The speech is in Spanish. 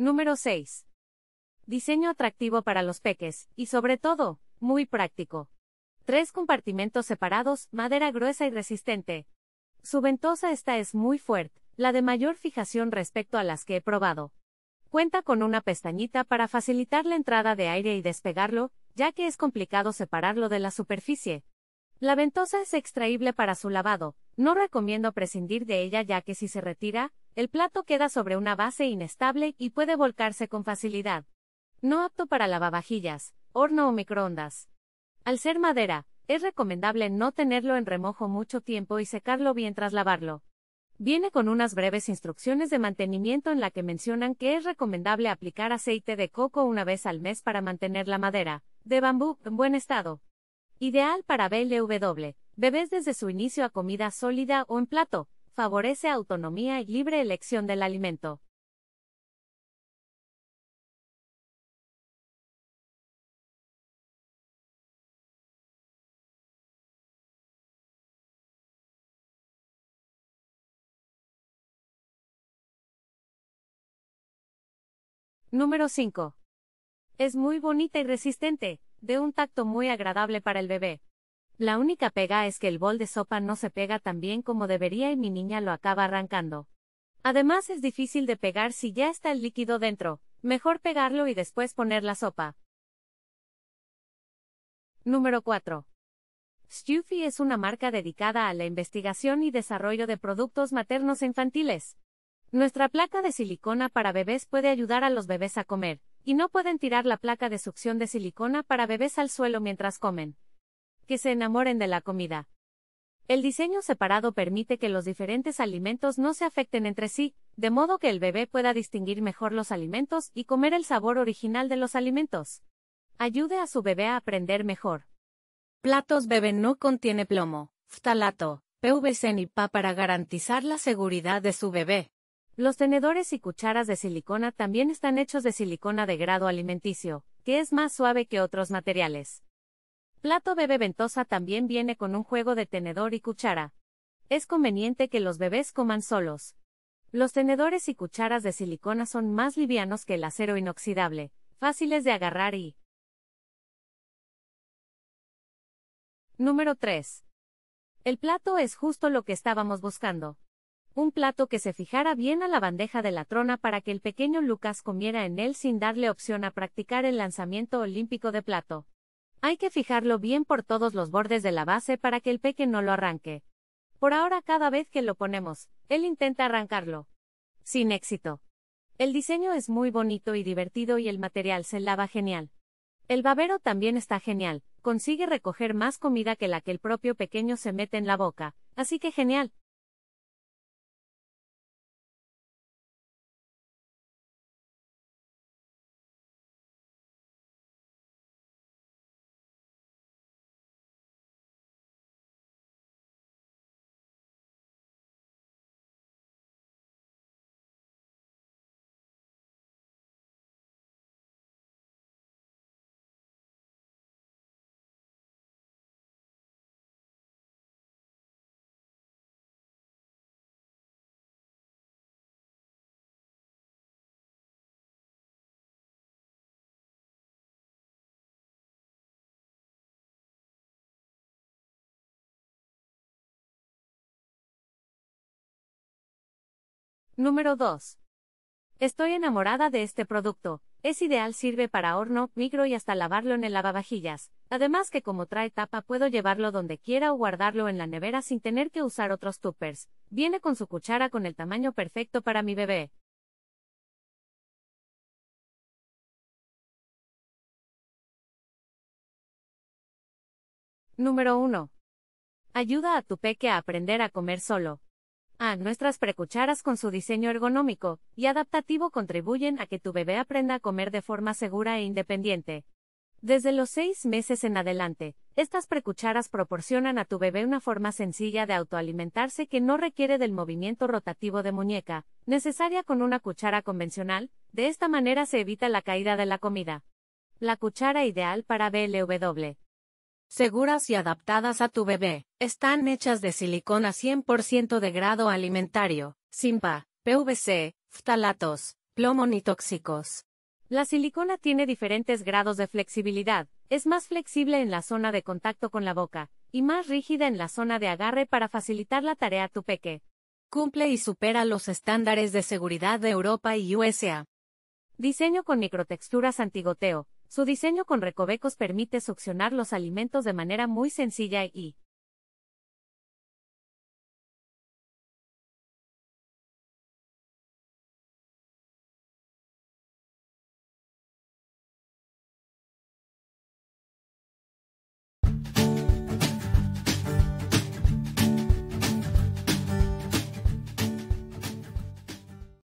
Número 6. Diseño atractivo para los peques, y sobre todo, muy práctico. Tres compartimentos separados, madera gruesa y resistente. Su ventosa esta es muy fuerte, la de mayor fijación respecto a las que he probado. Cuenta con una pestañita para facilitar la entrada de aire y despegarlo, ya que es complicado separarlo de la superficie. La ventosa es extraíble para su lavado, no recomiendo prescindir de ella ya que si se retira, el plato queda sobre una base inestable y puede volcarse con facilidad. No apto para lavavajillas, horno o microondas. Al ser madera, es recomendable no tenerlo en remojo mucho tiempo y secarlo bien tras lavarlo. Viene con unas breves instrucciones de mantenimiento en la que mencionan que es recomendable aplicar aceite de coco una vez al mes para mantener la madera, de bambú, en buen estado. Ideal para BLW, bebés desde su inicio a comida sólida o en plato, favorece autonomía y libre elección del alimento. Número 5. Es muy bonita y resistente, de un tacto muy agradable para el bebé. La única pega es que el bol de sopa no se pega tan bien como debería y mi niña lo acaba arrancando. Además es difícil de pegar si ya está el líquido dentro, mejor pegarlo y después poner la sopa. Número 4. Stufi es una marca dedicada a la investigación y desarrollo de productos maternos e infantiles. Nuestra placa de silicona para bebés puede ayudar a los bebés a comer, y no pueden tirar la placa de succión de silicona para bebés al suelo mientras comen, que se enamoren de la comida. El diseño separado permite que los diferentes alimentos no se afecten entre sí, de modo que el bebé pueda distinguir mejor los alimentos y comer el sabor original de los alimentos. Ayude a su bebé a aprender mejor. Platos bebé no contiene plomo, ftalato, PVC ni PA para garantizar la seguridad de su bebé. Los tenedores y cucharas de silicona también están hechos de silicona de grado alimenticio, que es más suave que otros materiales. Plato bebé ventosa también viene con un juego de tenedor y cuchara. Es conveniente que los bebés coman solos. Los tenedores y cucharas de silicona son más livianos que el acero inoxidable, fáciles de agarrar y... Número 3. El plato es justo lo que estábamos buscando. Un plato que se fijara bien a la bandeja de la trona para que el pequeño Lucas comiera en él sin darle opción a practicar el lanzamiento olímpico de plato. Hay que fijarlo bien por todos los bordes de la base para que el peque no lo arranque. Por ahora cada vez que lo ponemos, él intenta arrancarlo. Sin éxito. El diseño es muy bonito y divertido y el material se lava genial. El babero también está genial, consigue recoger más comida que la que el propio pequeño se mete en la boca, así que genial. Número 2. Estoy enamorada de este producto. Es ideal, sirve para horno, micro y hasta lavarlo en el lavavajillas. Además que como trae tapa puedo llevarlo donde quiera o guardarlo en la nevera sin tener que usar otros tuppers. Viene con su cuchara con el tamaño perfecto para mi bebé. Número 1. Ayuda a tu peque a aprender a comer solo. Nuestras precucharas con su diseño ergonómico y adaptativo contribuyen a que tu bebé aprenda a comer de forma segura e independiente. Desde los seis meses en adelante, estas precucharas proporcionan a tu bebé una forma sencilla de autoalimentarse que no requiere del movimiento rotativo de muñeca, necesaria con una cuchara convencional, de esta manera se evita la caída de la comida. La cuchara ideal para BLW seguras y adaptadas a tu bebé. Están hechas de silicona 100% de grado alimentario, SIMPA, PVC, ftalatos, plomo ni tóxicos. La silicona tiene diferentes grados de flexibilidad, es más flexible en la zona de contacto con la boca, y más rígida en la zona de agarre para facilitar la tarea a tu peque. Cumple y supera los estándares de seguridad de Europa y USA. Diseño con microtexturas antigoteo, su diseño con recovecos permite succionar los alimentos de manera muy sencilla y